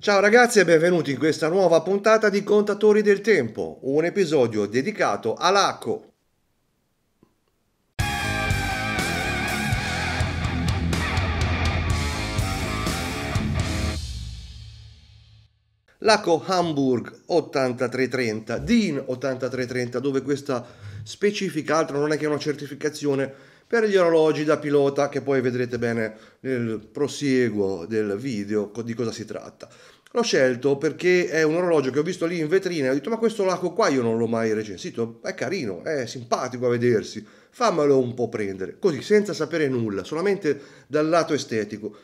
Ciao ragazzi e benvenuti in questa nuova puntata di Contatori del Tempo, un episodio dedicato all'acco. Laco Hamburg 8330, DIN 8330, dove questa specifica altro non è che una certificazione per gli orologi da pilota che poi vedrete bene nel prosieguo del video di cosa si tratta. L'ho scelto perché è un orologio che ho visto lì in vetrina e ho detto ma questo laco qua io non l'ho mai recensito, è carino, è simpatico a vedersi, fammelo un po' prendere, così senza sapere nulla, solamente dal lato estetico.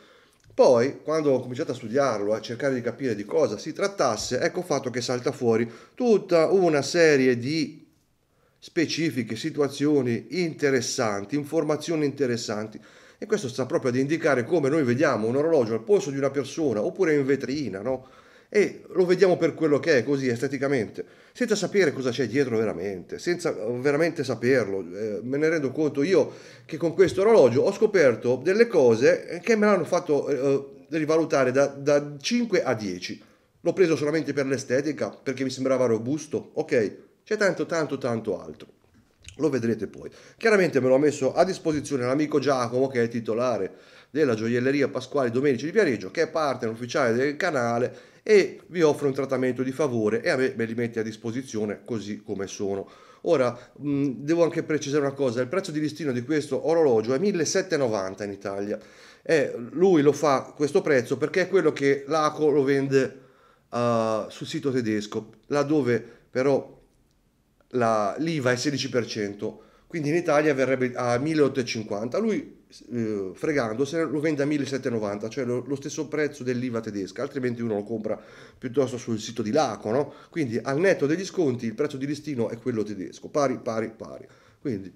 Poi, quando ho cominciato a studiarlo, a cercare di capire di cosa si trattasse, ecco fatto che salta fuori tutta una serie di specifiche, situazioni interessanti, informazioni interessanti. E questo sta proprio ad indicare come noi vediamo un orologio al polso di una persona oppure in vetrina, no? E lo vediamo per quello che è, così esteticamente, senza sapere cosa c'è dietro veramente, senza eh, veramente saperlo. Eh, me ne rendo conto io che con questo orologio ho scoperto delle cose eh, che me l'hanno fatto eh, eh rivalutare da, da 5 a 10. L'ho preso solamente per l'estetica, perché mi sembrava robusto, ok, c'è tanto tanto tanto altro. Lo vedrete poi. Chiaramente me l'ho messo a disposizione l'amico Giacomo che è titolare della gioielleria Pasquale Domenici di Viareggio, che è partner ufficiale del canale e vi offre un trattamento di favore e a me me li mette a disposizione così come sono. Ora, mh, devo anche precisare una cosa, il prezzo di listino di questo orologio è 1790 in Italia. E eh, lui lo fa questo prezzo perché è quello che l'ACO lo vende uh, sul sito tedesco, laddove però la, l'IVA è 16%, quindi in Italia verrebbe a 1.850, lui eh, fregandosene lo vende a 1.790, cioè lo, lo, stesso prezzo dell'IVA tedesca, altrimenti uno lo compra piuttosto sul sito di Laco, no? quindi al netto degli sconti il prezzo di listino è quello tedesco, pari, pari, pari. Quindi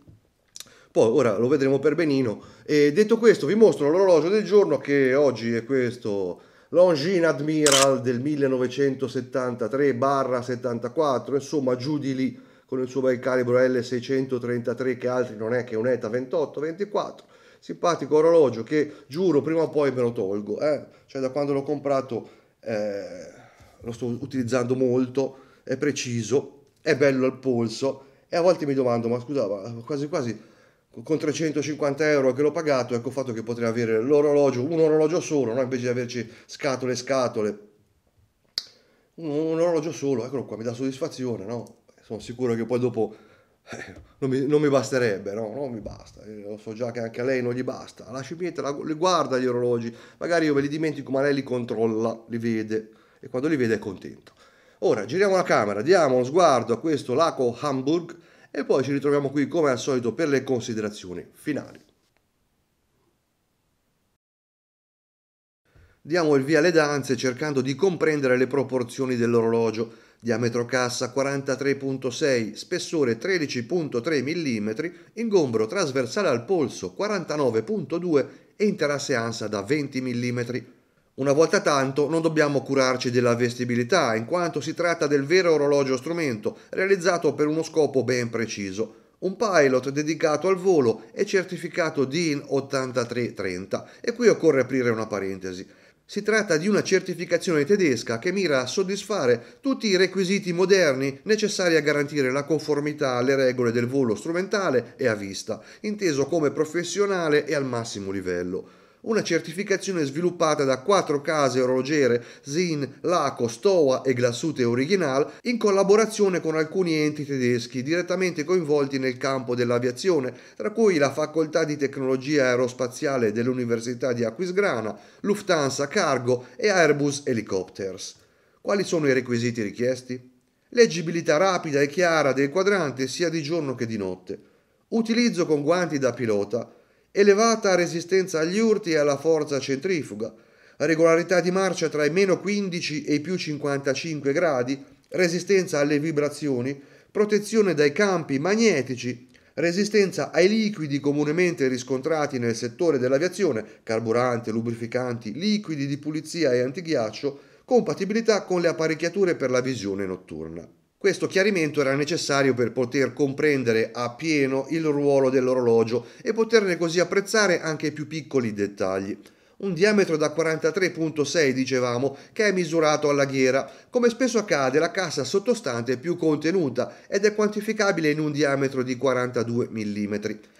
poi ora lo vedremo per benino. E detto questo, vi mostro l'orologio del giorno che oggi è questo Longin Admiral del 1973-74, insomma giù di lì con il suo bel calibro L633 che altri non è che un ETA 28-24, simpatico orologio che giuro prima o poi me lo tolgo, eh? cioè da quando l'ho comprato eh, lo sto utilizzando molto, è preciso, è bello al polso e a volte mi domando ma scusa ma quasi quasi con 350 euro che l'ho pagato ecco il fatto che potrei avere l'orologio, un orologio solo, no? invece di averci scatole scatole, un, un orologio solo, eccolo qua, mi dà soddisfazione, no? sono sicuro che poi dopo eh, non, mi, non, mi, basterebbe, no, non mi basta, Io eh, so già che anche a lei non gli basta, la scimmietta la, li guarda gli orologi, magari io me li dimentico ma lei li controlla, li vede e quando li vede è contento. Ora giriamo la camera, diamo uno sguardo a questo lago Hamburg e poi ci ritroviamo qui come al solito per le considerazioni finali. Diamo il via alle danze cercando di comprendere le proporzioni dell'orologio diametro cassa 43.6, spessore 13.3 mm, ingombro trasversale al polso 49.2 e interasse ansa da 20 mm. Una volta tanto non dobbiamo curarci della vestibilità, in quanto si tratta del vero orologio strumento, realizzato per uno scopo ben preciso. Un pilot dedicato al volo è certificato DIN 8330. E qui occorre aprire una parentesi. Si tratta di una certificazione tedesca che mira a soddisfare tutti i requisiti moderni necessari a garantire la conformità alle regole del volo strumentale e a vista, inteso come professionale e al massimo livello una certificazione sviluppata da quattro case orologiere Zin, Laco, Stoa e Glassute Original in collaborazione con alcuni enti tedeschi direttamente coinvolti nel campo dell'aviazione, tra cui la Facoltà di Tecnologia Aerospaziale dell'Università di Aquisgrana, Lufthansa Cargo e Airbus Helicopters. Quali sono i requisiti richiesti? Leggibilità rapida e chiara del quadrante sia di giorno che di notte. Utilizzo con guanti da pilota elevata resistenza agli urti e alla forza centrifuga, regolarità di marcia tra i meno 15 e i più 55 gradi, resistenza alle vibrazioni, protezione dai campi magnetici, resistenza ai liquidi comunemente riscontrati nel settore dell'aviazione, carburante, lubrificanti, liquidi di pulizia e antighiaccio, compatibilità con le apparecchiature per la visione notturna. Questo chiarimento era necessario per poter comprendere appieno il ruolo dell'orologio e poterne così apprezzare anche i più piccoli dettagli un diametro da 43.6 dicevamo, che è misurato alla ghiera. Come spesso accade, la cassa sottostante è più contenuta ed è quantificabile in un diametro di 42 mm.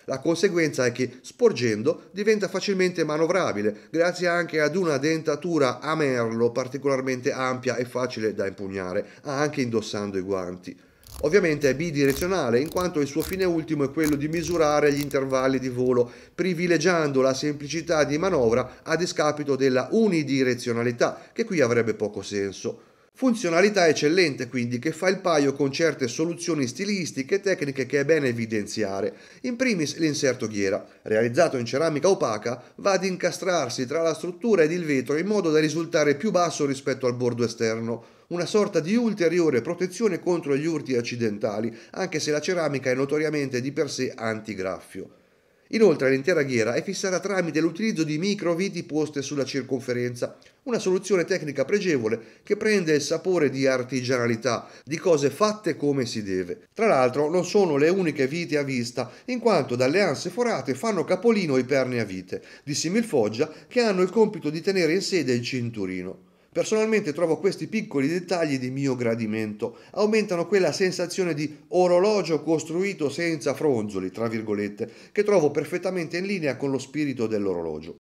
La conseguenza è che, sporgendo, diventa facilmente manovrabile, grazie anche ad una dentatura a merlo particolarmente ampia e facile da impugnare, anche indossando i guanti. Ovviamente è bidirezionale in quanto il suo fine ultimo è quello di misurare gli intervalli di volo, privilegiando la semplicità di manovra a discapito della unidirezionalità, che qui avrebbe poco senso. Funzionalità eccellente quindi che fa il paio con certe soluzioni stilistiche e tecniche che è bene evidenziare. In primis l'inserto ghiera, realizzato in ceramica opaca, va ad incastrarsi tra la struttura ed il vetro in modo da risultare più basso rispetto al bordo esterno una sorta di ulteriore protezione contro gli urti accidentali, anche se la ceramica è notoriamente di per sé antigraffio. Inoltre l'intera ghiera è fissata tramite l'utilizzo di microviti poste sulla circonferenza, una soluzione tecnica pregevole che prende il sapore di artigianalità, di cose fatte come si deve. Tra l'altro non sono le uniche viti a vista, in quanto dalle anse forate fanno capolino i perni a vite, di similfoggia, che hanno il compito di tenere in sede il cinturino. Personalmente trovo questi piccoli dettagli di mio gradimento, aumentano quella sensazione di orologio costruito senza fronzoli, tra virgolette, che trovo perfettamente in linea con lo spirito dell'orologio.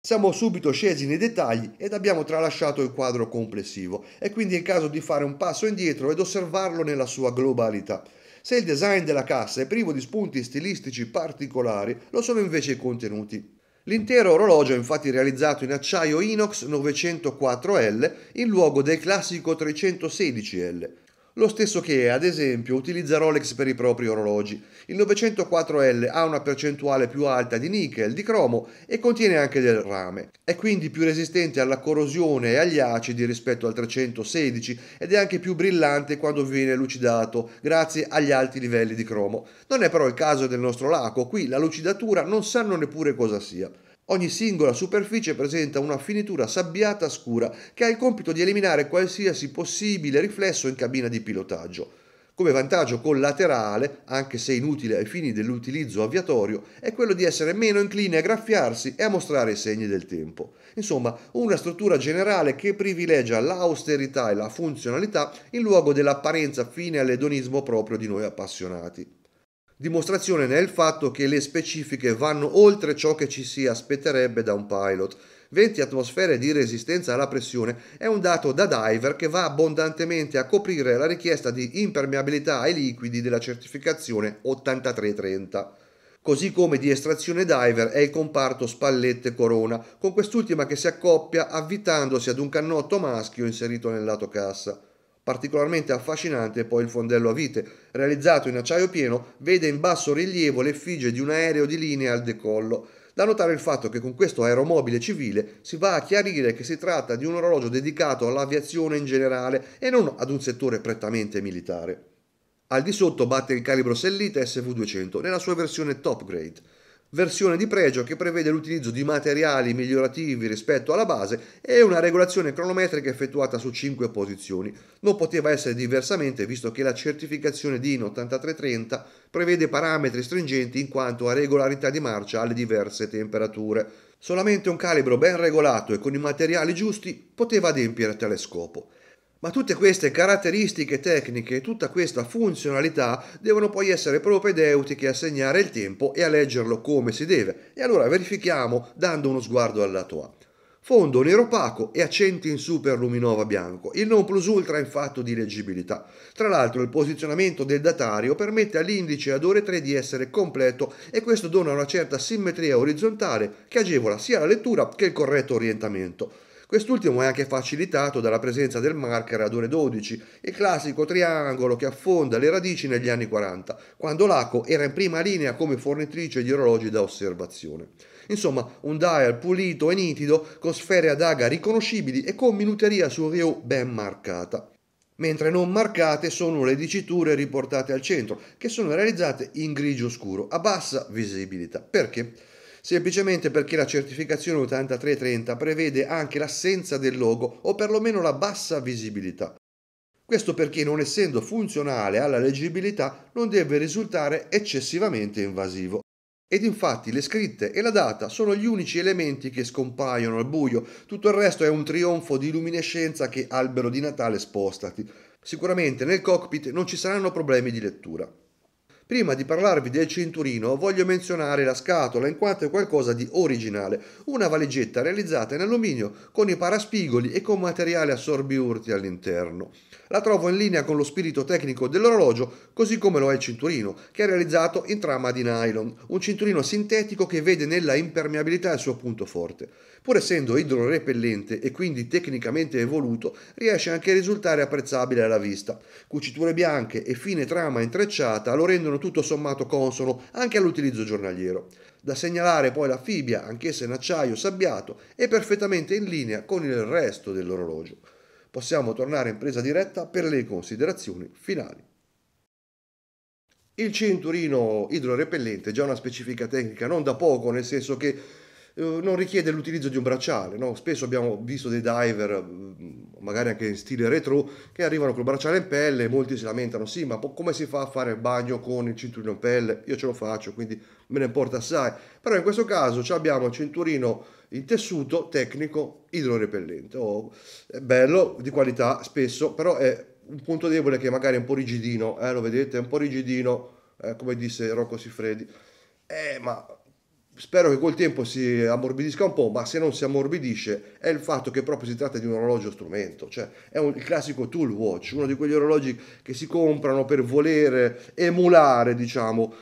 Siamo subito scesi nei dettagli ed abbiamo tralasciato il quadro complessivo, è quindi il caso di fare un passo indietro ed osservarlo nella sua globalità. Se il design della cassa è privo di spunti stilistici particolari, lo sono invece i contenuti. L'intero orologio è infatti realizzato in acciaio inox 904L in luogo del classico 316L lo stesso che, ad esempio, utilizza Rolex per i propri orologi. Il 904L ha una percentuale più alta di nickel, di cromo e contiene anche del rame. È quindi più resistente alla corrosione e agli acidi rispetto al 316 ed è anche più brillante quando viene lucidato grazie agli alti livelli di cromo. Non è però il caso del nostro laco, qui la lucidatura non sanno neppure cosa sia. Ogni singola superficie presenta una finitura sabbiata scura che ha il compito di eliminare qualsiasi possibile riflesso in cabina di pilotaggio. Come vantaggio collaterale, anche se inutile ai fini dell'utilizzo aviatorio, è quello di essere meno incline a graffiarsi e a mostrare i segni del tempo. Insomma, una struttura generale che privilegia l'austerità e la funzionalità in luogo dell'apparenza fine all'edonismo proprio di noi appassionati dimostrazione nel fatto che le specifiche vanno oltre ciò che ci si aspetterebbe da un pilot. 20 atmosfere di resistenza alla pressione è un dato da diver che va abbondantemente a coprire la richiesta di impermeabilità ai liquidi della certificazione 8330. Così come di estrazione diver è il comparto spallette corona, con quest'ultima che si accoppia avvitandosi ad un cannotto maschio inserito nel lato cassa. Particolarmente affascinante è poi il fondello a vite, realizzato in acciaio pieno, vede in basso rilievo l'effigie di un aereo di linea al decollo. Da notare il fatto che con questo aeromobile civile si va a chiarire che si tratta di un orologio dedicato all'aviazione in generale e non ad un settore prettamente militare. Al di sotto batte il calibro Sellita SV200 nella sua versione top grade versione di pregio che prevede l'utilizzo di materiali migliorativi rispetto alla base e una regolazione cronometrica effettuata su 5 posizioni. Non poteva essere diversamente visto che la certificazione DIN 8330 prevede parametri stringenti in quanto a regolarità di marcia alle diverse temperature. Solamente un calibro ben regolato e con i materiali giusti poteva adempiere a tale scopo. Ma tutte queste caratteristiche tecniche, tutta questa funzionalità devono poi essere propedeutiche a segnare il tempo e a leggerlo come si deve. E allora verifichiamo dando uno sguardo al lato A. Fondo nero opaco e accenti in super luminova bianco, il non plus ultra in fatto di leggibilità. Tra l'altro il posizionamento del datario permette all'indice ad ore 3 di essere completo e questo dona una certa simmetria orizzontale che agevola sia la lettura che il corretto orientamento. Quest'ultimo è anche facilitato dalla presenza del marker ad ore 12, il classico triangolo che affonda le radici negli anni 40, quando l'ACO era in prima linea come fornitrice di orologi da osservazione. Insomma, un dial pulito e nitido, con sfere ad aga riconoscibili e con minuteria su Rio ben marcata mentre non marcate sono le diciture riportate al centro, che sono realizzate in grigio scuro, a bassa visibilità. Perché? semplicemente perché la certificazione 8330 prevede anche l'assenza del logo o perlomeno la bassa visibilità. Questo perché non essendo funzionale alla leggibilità non deve risultare eccessivamente invasivo. Ed infatti le scritte e la data sono gli unici elementi che scompaiono al buio, tutto il resto è un trionfo di luminescenza che albero di Natale spostati. Sicuramente nel cockpit non ci saranno problemi di lettura. Prima di parlarvi del cinturino voglio menzionare la scatola in quanto è qualcosa di originale, una valigetta realizzata in alluminio con i paraspigoli e con materiale assorbiurti all'interno. La trovo in linea con lo spirito tecnico dell'orologio così come lo è il cinturino, che è realizzato in trama di nylon, un cinturino sintetico che vede nella impermeabilità il suo punto forte. Pur essendo idrorepellente e quindi tecnicamente evoluto, riesce anche a risultare apprezzabile alla vista. Cuciture bianche e fine trama intrecciata lo rendono rendono tutto sommato consono anche all'utilizzo giornaliero. Da segnalare poi la fibbia, anch'essa in acciaio sabbiato è perfettamente in linea con il resto dell'orologio. Possiamo tornare in presa diretta per le considerazioni finali. Il cinturino idrorepellente è già una specifica tecnica non da poco, nel senso che eh, non richiede l'utilizzo di un bracciale. No? Spesso abbiamo visto dei diver, eh, magari anche in stile retro, che arrivano col bracciale in pelle e molti si lamentano, sì, ma come si fa a fare il bagno con il cinturino in pelle? Io ce lo faccio, quindi me ne importa assai. Però in questo caso abbiamo il cinturino in tessuto tecnico idrorepellente. Oh, è bello, di qualità spesso, però è un punto debole che magari è un po' rigidino, eh, lo vedete, è un po' rigidino, eh, come disse Rocco Siffredi. Eh, ma spero che col tempo si ammorbidisca un po', ma se non si ammorbidisce è il fatto che proprio si tratta di un orologio strumento, cioè è un, il classico tool watch, uno di quegli orologi che si comprano per volere emulare, diciamo,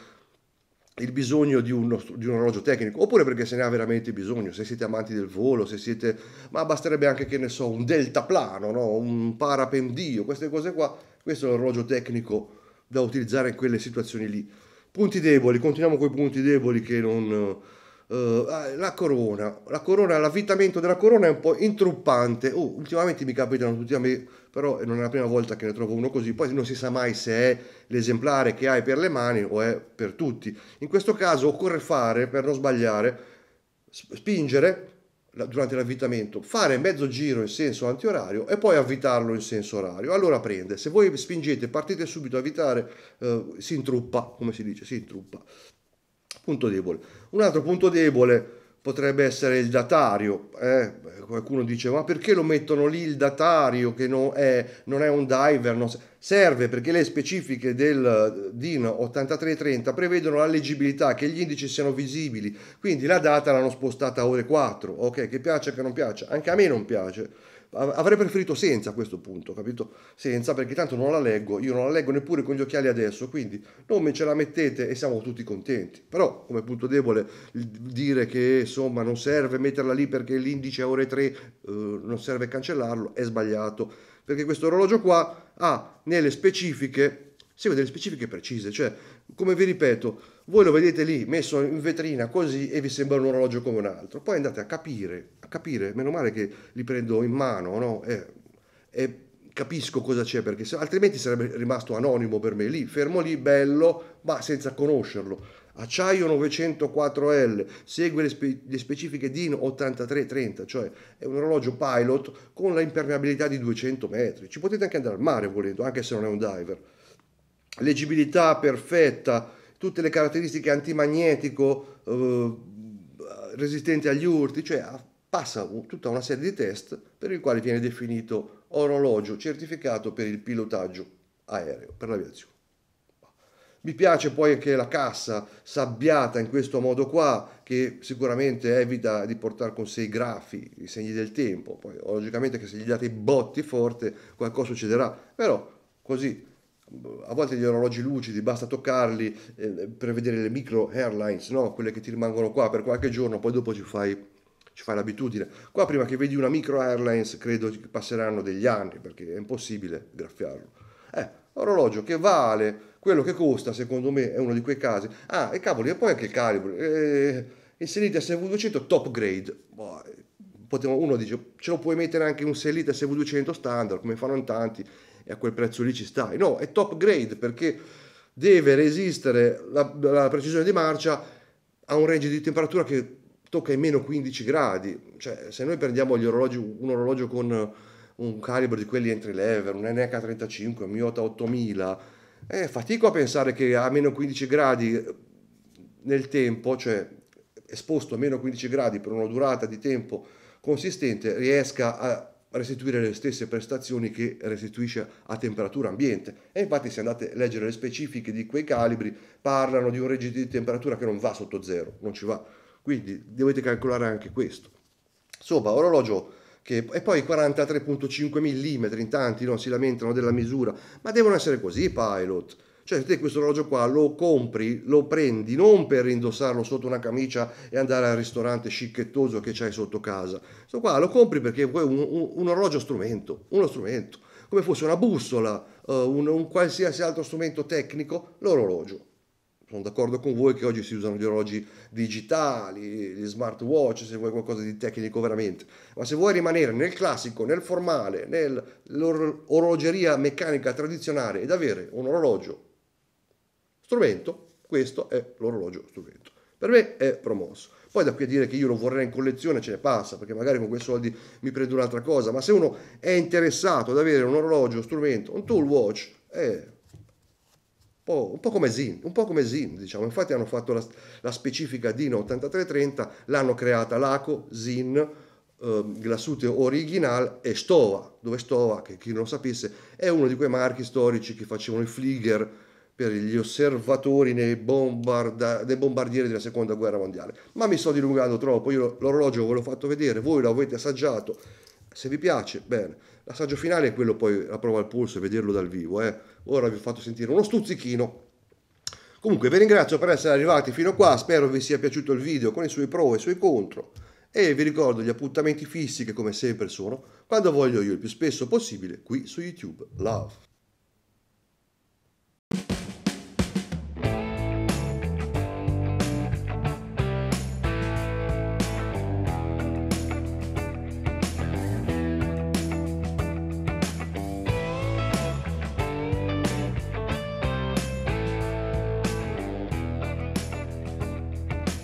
il bisogno di, uno, di un, orologio tecnico, oppure perché se ne ha veramente bisogno, se siete amanti del volo, se siete... ma basterebbe anche che ne so, un deltaplano, no? un parapendio, queste cose qua, questo è l'orologio tecnico da utilizzare in quelle situazioni lì. Punti deboli, continuiamo con i punti deboli che non... Uh, la corona, la corona, l'avvitamento della corona è un po' intruppante. Oh, ultimamente mi capitano tutti a me, però non è la prima volta che ne trovo uno così. Poi non si sa mai se è l'esemplare che hai per le mani o è per tutti. In questo caso occorre fare, per non sbagliare, spingere durante l'avvitamento, fare mezzo giro in senso antiorario e poi avvitarlo in senso orario. Allora prende. Se voi spingete, partite subito a avvitare, eh, si intruppa, come si dice, si intruppa. Punto debole. Un altro punto debole potrebbe essere il datario. Eh? Qualcuno dice: Ma perché lo mettono lì il datario che non è, non è un diver? Non... Serve perché le specifiche del DIN 8330 prevedono la leggibilità, che gli indici siano visibili. Quindi la data l'hanno spostata a ore 4. Ok, che piaccia che non piaccia, anche a me non piace avrei preferito senza a questo punto, capito? Senza, perché tanto non la leggo, io non la leggo neppure con gli occhiali adesso, quindi non me ce la mettete e siamo tutti contenti. Però come punto debole dire che insomma non serve metterla lì perché l'indice a ore 3 eh, non serve cancellarlo è sbagliato, perché questo orologio qua ha nelle specifiche segue delle specifiche precise, cioè come vi ripeto, voi lo vedete lì messo in vetrina così e vi sembra un orologio come un altro, poi andate a capire capire, meno male che li prendo in mano, no? E, e capisco cosa c'è, perché se, altrimenti sarebbe rimasto anonimo per me, lì, fermo lì, bello, ma senza conoscerlo. Acciaio 904L, segue le, spe, le specifiche DIN 8330, cioè è un orologio pilot con la impermeabilità di 200 metri. Ci potete anche andare al mare volendo, anche se non è un diver. Leggibilità perfetta, tutte le caratteristiche antimagnetico, eh, resistente agli urti, cioè ha passa tutta una serie di test per il quale viene definito orologio certificato per il pilotaggio aereo, per l'aviazione. Mi piace poi anche la cassa sabbiata in questo modo qua, che sicuramente evita di portare con sé i grafi, i segni del tempo. Poi, logicamente, che se gli date i botti forte, qualcosa succederà. Però, così, a volte gli orologi lucidi basta toccarli eh, per vedere le micro airlines, no? quelle che ti rimangono qua per qualche giorno, poi dopo ci fai ci fai l'abitudine. Qua prima che vedi una micro airlines credo che passeranno degli anni perché è impossibile graffiarlo. Eh, orologio che vale quello che costa, secondo me è uno di quei casi. Ah, e cavoli, e poi anche il calibro. Eh, inserite SV200 top grade. Boh, eh, uno dice, ce lo puoi mettere anche un Selite SV200 standard, come fanno in tanti, e a quel prezzo lì ci stai. No, è top grade perché deve resistere la, la precisione di marcia a un range di temperatura che tocca i meno 15 gradi, cioè se noi prendiamo orologi, un orologio con un calibro di quelli entry level, un NH35, un Miota 8000, eh, fatico a pensare che a meno 15 gradi nel tempo, cioè esposto a meno 15 gradi per una durata di tempo consistente, riesca a restituire le stesse prestazioni che restituisce a temperatura ambiente. E infatti se andate a leggere le specifiche di quei calibri, parlano di un regime di temperatura che non va sotto zero, non ci va quindi dovete calcolare anche questo. Insomma, orologio che e poi 43.5 mm in tanti non si lamentano della misura, ma devono essere così pilot. Cioè, te questo orologio qua lo compri, lo prendi non per indossarlo sotto una camicia e andare al ristorante scicchettoso che c'hai sotto casa. Questo qua lo compri perché vuoi un, un, un orologio strumento, uno strumento, come fosse una bussola, uh, un, un qualsiasi altro strumento tecnico, l'orologio sono d'accordo con voi che oggi si usano gli orologi digitali, gli smartwatch, se vuoi qualcosa di tecnico veramente, ma se vuoi rimanere nel classico, nel formale, nell'orologeria meccanica tradizionale ed avere un orologio strumento, questo è l'orologio strumento. Per me è promosso. Poi da qui a dire che io lo vorrei in collezione ce ne passa, perché magari con quei soldi mi prendo un'altra cosa, ma se uno è interessato ad avere un orologio, strumento, un tool watch, eh, po', un po' come Zin, un po' come Zin, diciamo. Infatti hanno fatto la, la specifica DIN 8330, l'hanno creata Laco, Zin, eh, Glassute Original e Stova, dove Stova, che chi non lo sapesse, è uno di quei marchi storici che facevano i Flieger per gli osservatori nei, bombarda, nei bombardieri della seconda guerra mondiale. Ma mi sto dilungando troppo, io l'orologio ve l'ho fatto vedere, voi l'avete assaggiato, se vi piace, bene L'assaggio finale è quello poi, la prova al polso e vederlo dal vivo. Eh. Ora vi ho fatto sentire uno stuzzichino. Comunque vi ringrazio per essere arrivati fino a qua, spero vi sia piaciuto il video con i suoi pro e i suoi contro e vi ricordo gli appuntamenti fissi che come sempre sono quando voglio io il più spesso possibile qui su YouTube. Love!